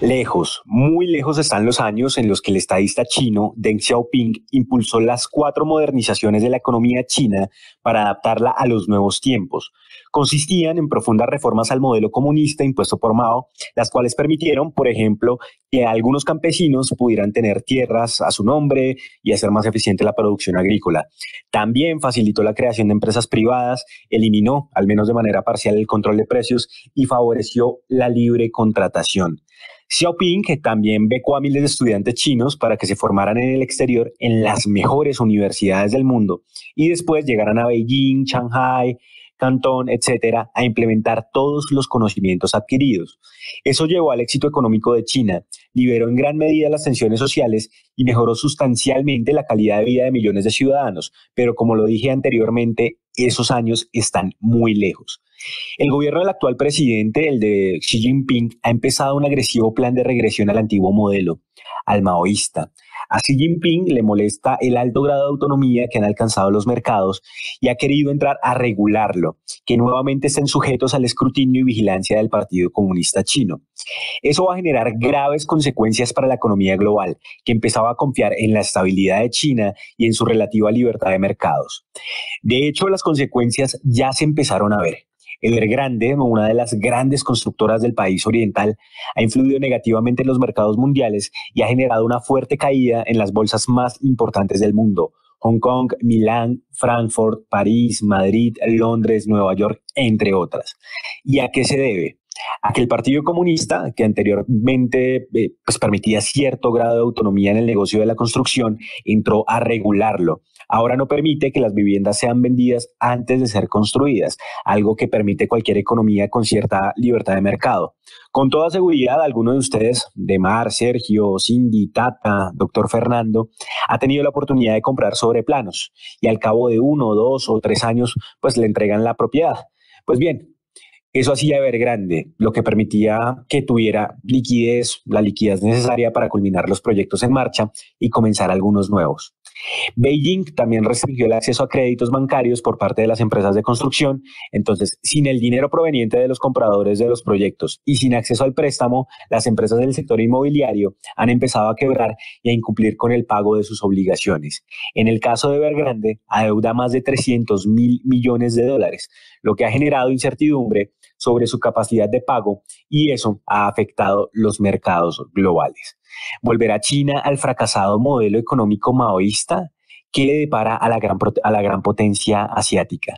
Lejos, muy lejos están los años en los que el estadista chino Deng Xiaoping impulsó las cuatro modernizaciones de la economía china para adaptarla a los nuevos tiempos. Consistían en profundas reformas al modelo comunista impuesto por Mao, las cuales permitieron, por ejemplo, que algunos campesinos pudieran tener tierras a su nombre y hacer más eficiente la producción agrícola. También facilitó la creación de empresas privadas, eliminó, al menos de manera parcial, el control de precios y favoreció la libre contratación. Xiaoping, también becó a miles de estudiantes chinos para que se formaran en el exterior en las mejores universidades del mundo y después llegaran a Beijing, Shanghai, Cantón, etcétera, a implementar todos los conocimientos adquiridos. Eso llevó al éxito económico de China, liberó en gran medida las tensiones sociales y mejoró sustancialmente la calidad de vida de millones de ciudadanos, pero como lo dije anteriormente, esos años están muy lejos. El gobierno del actual presidente, el de Xi Jinping, ha empezado un agresivo plan de regresión al antiguo modelo, al maoísta. A Xi Jinping le molesta el alto grado de autonomía que han alcanzado los mercados y ha querido entrar a regularlo, que nuevamente estén sujetos al escrutinio y vigilancia del Partido Comunista Chino. Eso va a generar graves consecuencias para la economía global, que empezaba a confiar en la estabilidad de China y en su relativa libertad de mercados. De hecho, las consecuencias ya se empezaron a ver. Grande, una de las grandes constructoras del país oriental, ha influido negativamente en los mercados mundiales y ha generado una fuerte caída en las bolsas más importantes del mundo. Hong Kong, Milán, Frankfurt, París, Madrid, Londres, Nueva York, entre otras. ¿Y a qué se debe? aquel Partido Comunista, que anteriormente eh, pues permitía cierto grado de autonomía en el negocio de la construcción, entró a regularlo. Ahora no permite que las viviendas sean vendidas antes de ser construidas, algo que permite cualquier economía con cierta libertad de mercado. Con toda seguridad, alguno de ustedes, Demar, Sergio, Cindy, Tata, doctor Fernando, ha tenido la oportunidad de comprar sobre planos y al cabo de uno, dos o tres años, pues le entregan la propiedad. Pues bien, eso hacía ver grande, lo que permitía que tuviera liquidez, la liquidez necesaria para culminar los proyectos en marcha y comenzar algunos nuevos. Beijing también restringió el acceso a créditos bancarios por parte de las empresas de construcción, entonces sin el dinero proveniente de los compradores de los proyectos y sin acceso al préstamo, las empresas del sector inmobiliario han empezado a quebrar y a incumplir con el pago de sus obligaciones. En el caso de Evergrande, adeuda más de 300 mil millones de dólares, lo que ha generado incertidumbre sobre su capacidad de pago y eso ha afectado los mercados globales. Volver a China al fracasado modelo económico maoísta? que le depara a la gran, a la gran potencia asiática?